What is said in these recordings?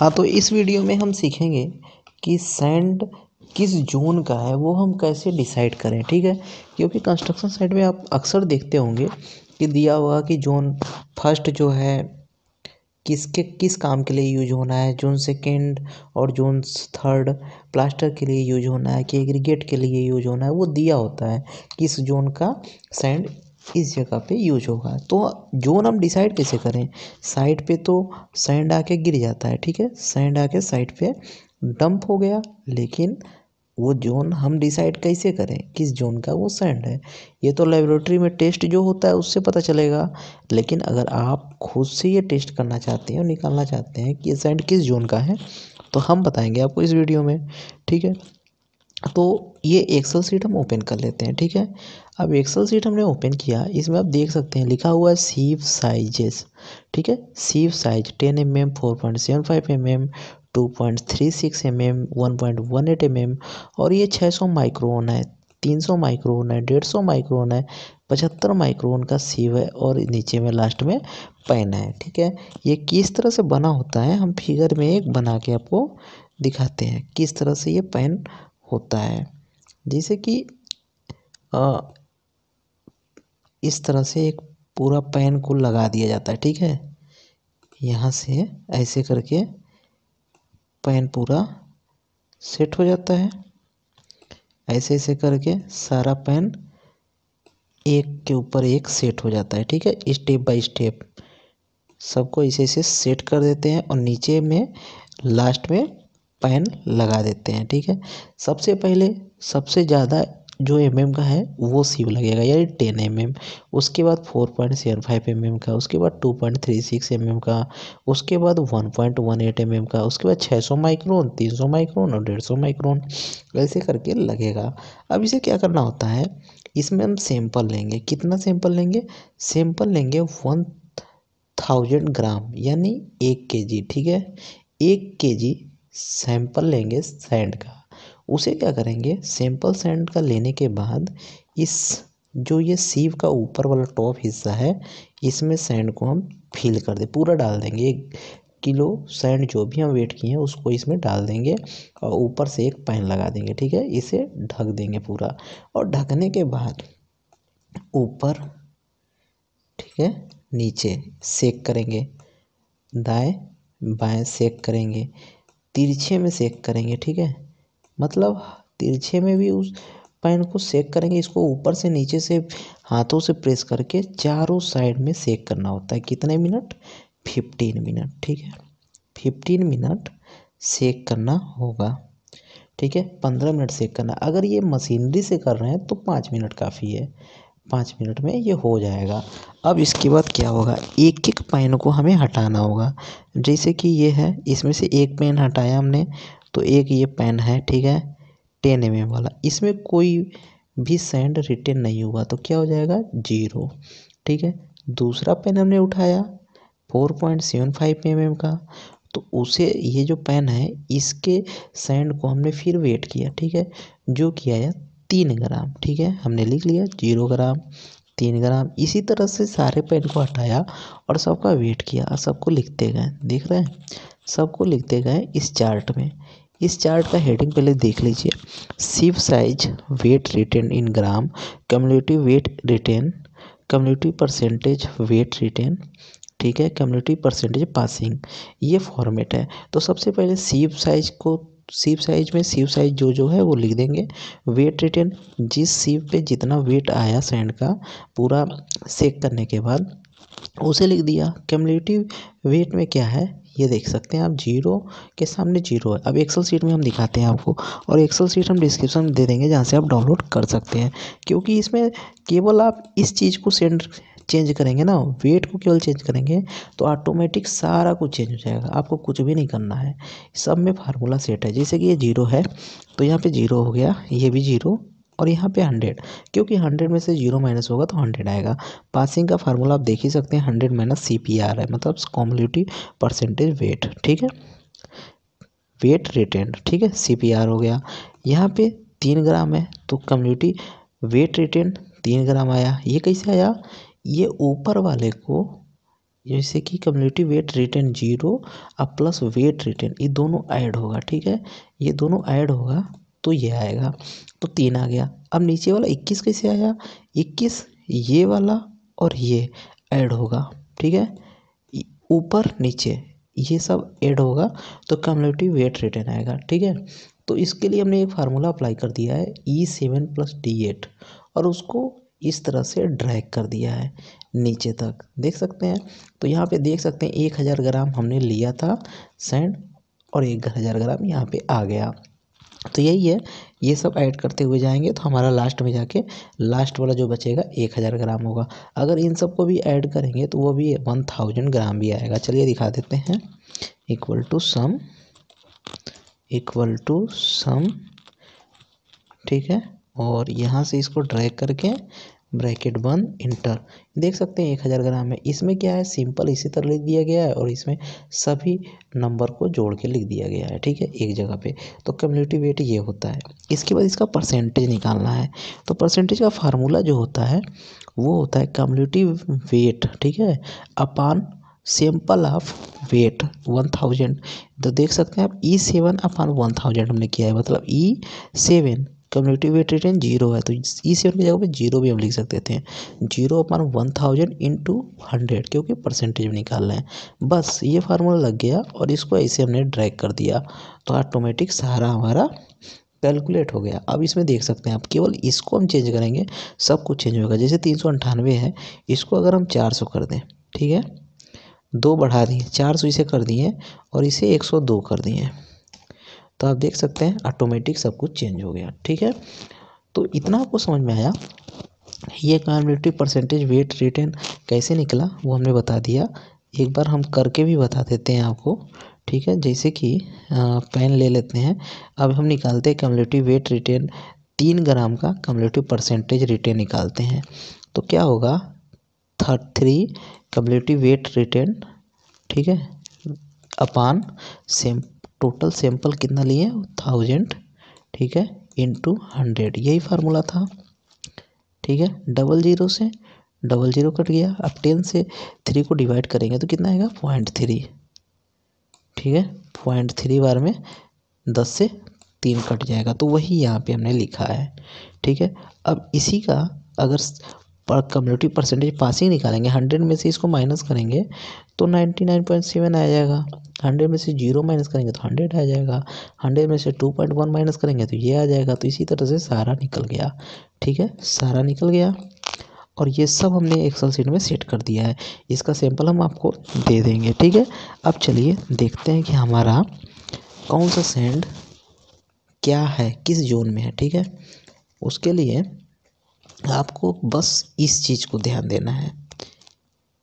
हाँ तो इस वीडियो में हम सीखेंगे कि सैंड किस जोन का है वो हम कैसे डिसाइड करें ठीक है क्योंकि कंस्ट्रक्शन साइट में आप अक्सर देखते होंगे कि दिया हुआ कि जोन फर्स्ट जो है किसके किस काम के लिए यूज होना है जोन सेकेंड और जोन थर्ड प्लास्टर के लिए यूज होना है कि एग्रीगेट के लिए यूज होना है वो दिया होता है किस जोन का सैंड इस जगह पे यूज होगा तो जोन हम डिसाइड कैसे करें साइड पे तो सैंड आके गिर जाता है ठीक है सैंड आके साइड पे डंप हो गया लेकिन वो जोन हम डिसाइड कैसे करें किस जोन का वो सैंड है ये तो लेबोरेटरी में टेस्ट जो होता है उससे पता चलेगा लेकिन अगर आप खुद से ये टेस्ट करना चाहते हैं और निकालना चाहते हैं कि ये सैंड किस जोन का है तो हम बताएंगे आपको इस वीडियो में ठीक है तो ये एक्सेल सीट हम ओपन कर लेते हैं ठीक है अब एक्सेल सीट हमने ओपन किया इसमें आप देख सकते हैं लिखा हुआ है सीव साइजेस ठीक है sieve size ten M M four point seven five M M two point three six M M one point one eight M M और ये छः सौ माइक्रोन है तीन सौ माइक्रोन है डेढ़ सौ माइक्रोन है पचहत्तर माइक्रोन का सीव है और नीचे में लास्ट में पेन है ठीक है ये किस तरह से बना होता है हम फिगर में एक बना के आपको दिखाते हैं किस तरह से ये पेन होता है जैसे कि इस तरह से एक पूरा पैन को लगा दिया जाता है ठीक है यहाँ से ऐसे करके पैन पूरा सेट हो जाता है ऐसे ऐसे करके सारा पैन एक के ऊपर एक सेट हो जाता है ठीक है स्टेप बाय स्टेप सबको ऐसे ऐसे सेट कर देते हैं और नीचे में लास्ट में पैन लगा देते हैं ठीक है सबसे पहले सबसे ज़्यादा जो एम एम का है वो सीव लगेगा यानी टेन एम एम उसके बाद four point seven five M M का उसके बाद two point three six M M का उसके बाद one point one eight M M का उसके बाद छः सौ माइक्रोन तीन सौ माइक्रोन और डेढ़ सौ माइक्रोन ऐसे करके लगेगा अब इसे क्या करना होता है इसमें हम सैंपल लेंगे कितना सैंपल लेंगे सैंपल लेंगे वन थाउजेंड ग्राम यानी एक के जी ठीक है एक के जी सैंपल लेंगे सैंड का उसे क्या करेंगे सैंपल सैंड का लेने के बाद इस जो ये सीव का ऊपर वाला टॉप हिस्सा है इसमें सैंड को हम फिल कर दें पूरा डाल देंगे एक किलो सैंड जो भी हम वेट किए हैं उसको इसमें डाल देंगे और ऊपर से एक पैन लगा देंगे ठीक है इसे ढक देंगे पूरा और ढकने के बाद ऊपर ठीक है नीचे सेक करेंगे दाएं बाएं सेक करेंगे तिरछे में सेक करेंगे ठीक है मतलब तिरछे में भी उस पैन को सेक करेंगे इसको ऊपर से नीचे से हाथों से प्रेस करके चारों साइड में सेक करना होता है कितने मिनट फिफ्टीन मिनट ठीक है फिफ्टीन मिनट सेक करना होगा ठीक है पंद्रह मिनट सेक करना अगर ये मशीनरी से कर रहे हैं तो पाँच मिनट काफ़ी है पाँच मिनट में ये हो जाएगा अब इसके बाद क्या होगा एक एक पेन को हमें हटाना होगा जैसे कि ये है इसमें से एक पेन हटाया हमने तो एक ये पेन है ठीक है टेन एम वाला इसमें कोई भी सेंड रिटर्न नहीं हुआ तो क्या हो जाएगा जीरो ठीक है दूसरा पेन हमने उठाया four point seven five M का तो उसे ये जो पेन है इसके सेंड को हमने फिर वेट किया ठीक है जो किया है तीन ग्राम ठीक है हमने लिख लिया जीरो ग्राम तीन ग्राम इसी तरह से सारे पेन को हटाया और सबका वेट किया और सबको लिखते गए देख रहे हैं सबको लिखते गए इस चार्ट में इस चार्ट का हेडिंग पहले देख लीजिए sieve size weight retain in gram cumulative weight retain cumulative percentage weight retain ठीक है कम्युनिटी परसेंटेज पासिंग ये फॉर्मेट है तो सबसे पहले सीव साइज को सीप साइज में सीव साइज जो जो है वो लिख देंगे वेट रिटर्न जिस सीप पे जितना वेट आया सैंड का पूरा सेक करने के बाद उसे लिख दिया कम्युलेटिव वेट में क्या है ये देख सकते हैं आप जीरो के सामने जीरो है अब एक्सेल सीट में हम दिखाते हैं आपको और एक्सेल सीट हम डिस्क्रिप्शन में दे देंगे जहाँ से आप डाउनलोड कर सकते हैं क्योंकि इसमें केवल आप इस चीज़ को सेंड चेंज करेंगे ना वेट को केवल चेंज करेंगे तो ऑटोमेटिक सारा कुछ चेंज हो जाएगा आपको कुछ भी नहीं करना है सब में फार्मूला सेट है जैसे कि ये जीरो है तो यहाँ पे जीरो हो गया ये भी जीरो और यहाँ पे हंड्रेड क्योंकि हंड्रेड में से जीरो माइनस होगा तो हंड्रेड आएगा पासिंग का फार्मूला आप देख ही सकते हैं hundred minus C P R है मतलब कॉम्युनिटी परसेंटेज वेट ठीक है वेट रिटेंड ठीक है सी पी आर हो गया यहाँ पे तीन ग्राम है तो कम्युनिटी वेट रिटेंड तीन ग्राम आया ये कैसे आया ये ऊपर वाले को जैसे कि कम्युनिटी वेट रिटर्न जीरो और प्लस वेट रिटर्न ये दोनों ऐड होगा ठीक है ये दोनों ऐड होगा तो ये आएगा तो तीन आ गया अब नीचे वाला इक्कीस कैसे आया इक्कीस ये वाला और ये ऐड होगा ठीक है ऊपर नीचे ये सब ऐड होगा तो कम्युनिटी वेट रिटर्न आएगा ठीक है तो इसके लिए हमने एक फार्मूला अप्लाई कर दिया है E seven plus D eight और उसको इस तरह से ड्रैग कर दिया है नीचे तक देख सकते हैं तो यहाँ पे देख सकते हैं एक हज़ार ग्राम हमने लिया था सैंड और एक हज़ार ग्राम यहाँ पे आ गया तो यही है ये सब ऐड करते हुए जाएंगे तो हमारा लास्ट में जाके लास्ट वाला जो बचेगा एक हज़ार ग्राम होगा अगर इन सब को भी ऐड करेंगे तो वो भी वन थाउजेंड ग्राम भी आएगा चलिए दिखा देते हैं equal to sum equal to sum ठीक है और यहाँ से इसको ड्रैग करके ब्रैकेट बंद इंटर देख सकते हैं एक हज़ार ग्राम है इसमें क्या है सिंपल इसी तरह लिख दिया गया है और इसमें सभी नंबर को जोड़ के लिख दिया गया है ठीक है एक जगह पे तो कम्युनिटी वेट ये होता है इसके बाद इसका परसेंटेज निकालना है तो परसेंटेज का फार्मूला जो होता है वो होता है कम्युनिटी वेट ठीक है upon sample of weight one thousand तो देख सकते हैं आप E seven upon one thousand हमने किया है मतलब E e seven weight return zero है तो ई सेवन की जगह पे जीरो भी हम लिख सकते थे zero upon one thousand into hundred क्योंकि परसेंटेज निकाल रहे हैं बस ये फार्मूला लग गया और इसको ऐसे हमने ड्रैग कर दिया तो ऑटोमेटिक सारा हमारा कैलकुलेट हो गया अब इसमें देख सकते हैं आप केवल इसको हम चेंज करेंगे सब कुछ चेंज होगा जैसे तीन सौ अंठानवे है इसको अगर हम चार सौ कर दें ठीक है दो बढ़ा दिए चार सौ इसे कर दिए और इसे एक सौ दो कर दिए तो आप देख सकते हैं ऑटोमेटिक सब कुछ चेंज हो गया ठीक है तो इतना आपको समझ में आया ये कॉम्पिटिटिव परसेंटेज वेट रिटर्न कैसे निकला वो हमने बता दिया एक बार हम करके भी बता देते हैं आपको ठीक है जैसे कि पेन ले लेते हैं अब हम निकालते हैं कम्युलेटिव वेट रिटर्न तीन ग्राम का कम्युलेटिव परसेंटेज रिटर्न निकालते हैं तो क्या होगा thirty three cumulative weight return ठीक है अपान सेम टोटल सैंपल कितना लिए थाउजेंड ठीक है टू हंड्रेड यही फार्मूला था ठीक है डबल ज़ीरो से डबल ज़ीरो कट गया अब टेन से थ्री को डिवाइड करेंगे तो कितना आएगा पॉइंट थ्री ठीक है पॉइंट थ्री बार में दस से तीन कट जाएगा तो वही यहाँ पे हमने लिखा है ठीक है अब इसी का अगर पर कम्युनिटी परसेंटेज पासिंग निकालेंगे हंड्रेड में से इसको माइनस करेंगे तो नाइन्टी नाइन पॉइंट सेवन आ जाएगा हंड्रेड में से जीरो माइनस करेंगे तो हंड्रेड आ जाएगा हंड्रेड में से टू पॉइंट वन माइनस करेंगे तो ये आ जाएगा तो इसी तरह से सारा निकल गया ठीक है सारा निकल गया और ये सब हमने एक्सल सीट में सेट कर दिया है इसका सैंपल हम आपको दे देंगे ठीक है अब चलिए देखते हैं कि हमारा कौन सा सेंड क्या है किस जोन में है ठीक है उसके लिए आपको बस इस चीज़ को ध्यान देना है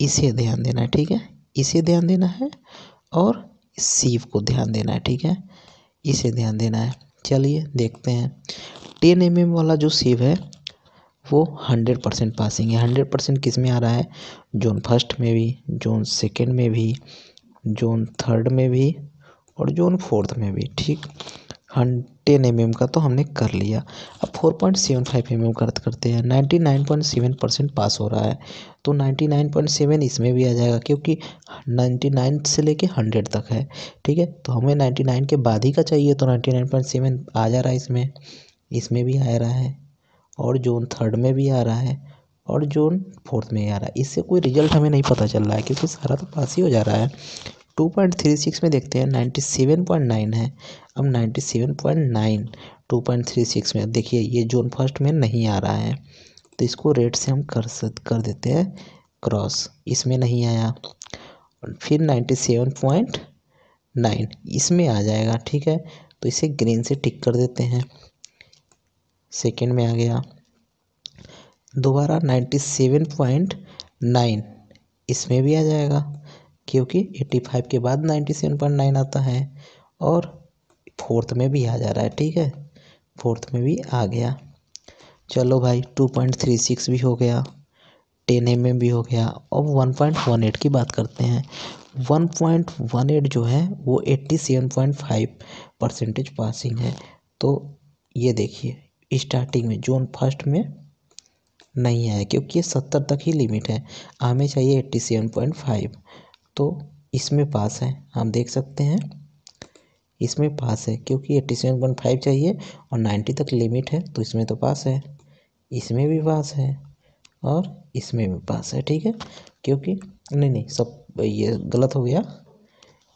इसे ध्यान देना है ठीक है इसे ध्यान देना है और सीव को ध्यान देना है ठीक है इसे ध्यान देना है चलिए देखते हैं टेन एम mm वाला जो सीव है वो हंड्रेड परसेंट पासिंग है हंड्रेड परसेंट किस में आ रहा है जोन फर्स्ट में भी जोन सेकेंड में भी जोन थर्ड में भी और जोन फोर्थ में भी ठीक हंड टेन एम एम का तो हमने कर लिया अब four point seven five M M करते हैं ninety nine point seven percent pass हो रहा है तो नाइन्टी नाइन पॉइंट सेवन इसमें भी आ जाएगा क्योंकि नाइन्टी नाइन से लेके हंड्रेड तक है ठीक है तो हमें नाइन्टी नाइन के बाद ही का चाहिए तो नाइन्टी नाइन पॉइंट सेवन आ जा रहा है इसमें इसमें भी आ रहा है और जोन थर्ड में भी आ रहा है और जोन फोर्थ में आ रहा है इससे कोई रिजल्ट हमें नहीं पता चल रहा है क्योंकि सारा तो पास ही हो जा रहा है टू पॉइंट थ्री सिक्स में देखते हैं नाइन्टी सेवन पॉइंट नाइन है अब ninety seven point nine two point three six में देखिए ये जोन फर्स्ट में नहीं आ रहा है तो इसको रेड से हम कर कर देते हैं क्रॉस इसमें नहीं आया फिर नाइन्टी सेवन पॉइंट नाइन इसमें आ जाएगा ठीक है तो इसे ग्रीन से टिक कर देते हैं सेकेंड में आ गया दोबारा नाइन्टी सेवन पॉइंट नाइन इसमें भी आ जाएगा क्योंकि एट्टी फाइव के बाद नाइन्टी सेवन पॉइंट नाइन आता है और फोर्थ में भी आ जा रहा है ठीक है फोर्थ में भी आ गया चलो भाई टू पॉइंट थ्री सिक्स भी हो गया टेन एम mm भी हो गया और वन पॉइंट वन एट की बात करते हैं वन पॉइंट वन एट जो है वो eighty seven point five percentage passing है तो ये देखिए स्टार्टिंग में जोन फर्स्ट में नहीं आया क्योंकि ये सत्तर तक ही लिमिट है हमें चाहिए एट्टी सेवन पॉइंट फाइव तो इसमें पास है आप देख सकते हैं इसमें पास है क्योंकि एट्टी सेवन पॉइंट फाइव चाहिए और नाइन्टी तक लिमिट है तो इसमें तो पास है इसमें भी पास है और इसमें भी पास है ठीक है क्योंकि नहीं नहीं सब ये गलत हो गया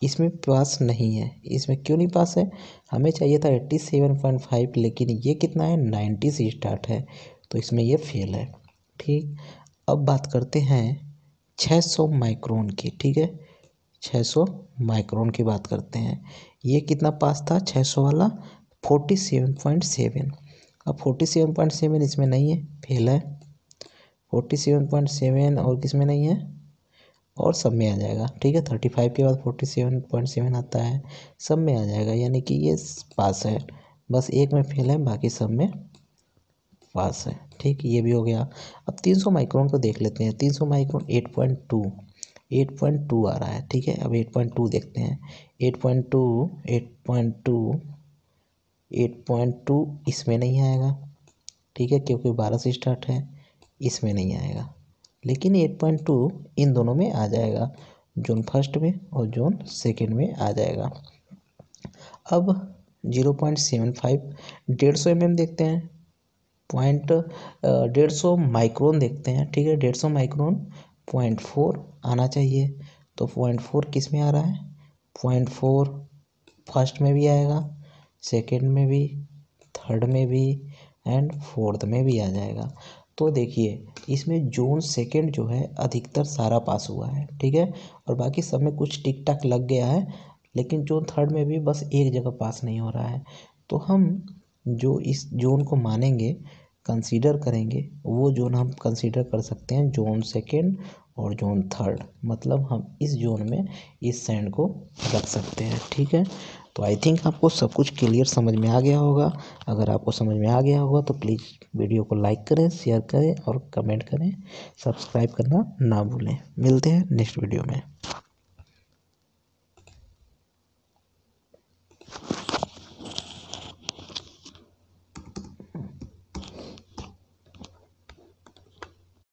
इसमें पास नहीं है इसमें क्यों नहीं पास है हमें चाहिए था एट्टी सेवन पॉइंट फाइव लेकिन ये कितना है नाइन्टी से स्टार्ट है तो इसमें ये फेल है ठीक अब बात करते हैं छः सौ माइक्रोन की ठीक है छः सौ माइक्रोन की बात करते हैं ये कितना पास था छः सौ वाला फोर्टी सेवन पॉइंट सेवन अब फोर्टी सेवन पॉइंट सेवन इसमें नहीं है फेल है फोर्टी सेवन पॉइंट सेवन और किस में नहीं है और सब में आ जाएगा ठीक है थर्टी फाइव के बाद फोर्टी सेवन पॉइंट सेवन आता है सब में आ जाएगा यानी कि ये पास है बस एक में फेल है बाकी सब में पास है ठीक ये भी हो गया अब तीन सौ माइक्रोन को देख लेते हैं तीन सौ micron eight point two eight point two आ रहा है ठीक है अब एट पॉइंट टू देखते हैं eight point two eight point two eight point two इसमें नहीं आएगा ठीक है क्योंकि बारह से स्टार्ट है इसमें नहीं आएगा लेकिन एट पॉइंट टू इन दोनों में आ जाएगा जोन फर्स्ट में और जोन सेकेंड में आ जाएगा अब जीरो पॉइंट सेवन फाइव डेढ़ सौ एम एम देखते हैं पॉइंट डेढ़ सौ माइक्रोन देखते हैं ठीक है डेढ़ सौ माइक्रोन पॉइंट फोर आना चाहिए तो पॉइंट फोर किस में आ रहा है पॉइंट फोर फर्स्ट में भी आएगा सेकेंड में भी थर्ड में भी एंड फोर्थ में भी आ जाएगा तो देखिए इसमें जोन सेकेंड जो है अधिकतर सारा पास हुआ है ठीक है और बाकी सब में कुछ टिक टाक लग गया है लेकिन जोन थर्ड में भी बस एक जगह पास नहीं हो रहा है तो हम जो इस जोन को मानेंगे कंसीडर करेंगे वो जोन हम कंसीडर कर सकते हैं जोन सेकेंड और जोन थर्ड मतलब हम इस जोन में इस सैंड को रख सकते हैं ठीक है तो आई थिंक आपको सब कुछ क्लियर समझ में आ गया होगा अगर आपको समझ में आ गया होगा तो प्लीज़ वीडियो को लाइक करें शेयर करें और कमेंट करें सब्सक्राइब करना ना भूलें मिलते हैं नेक्स्ट वीडियो में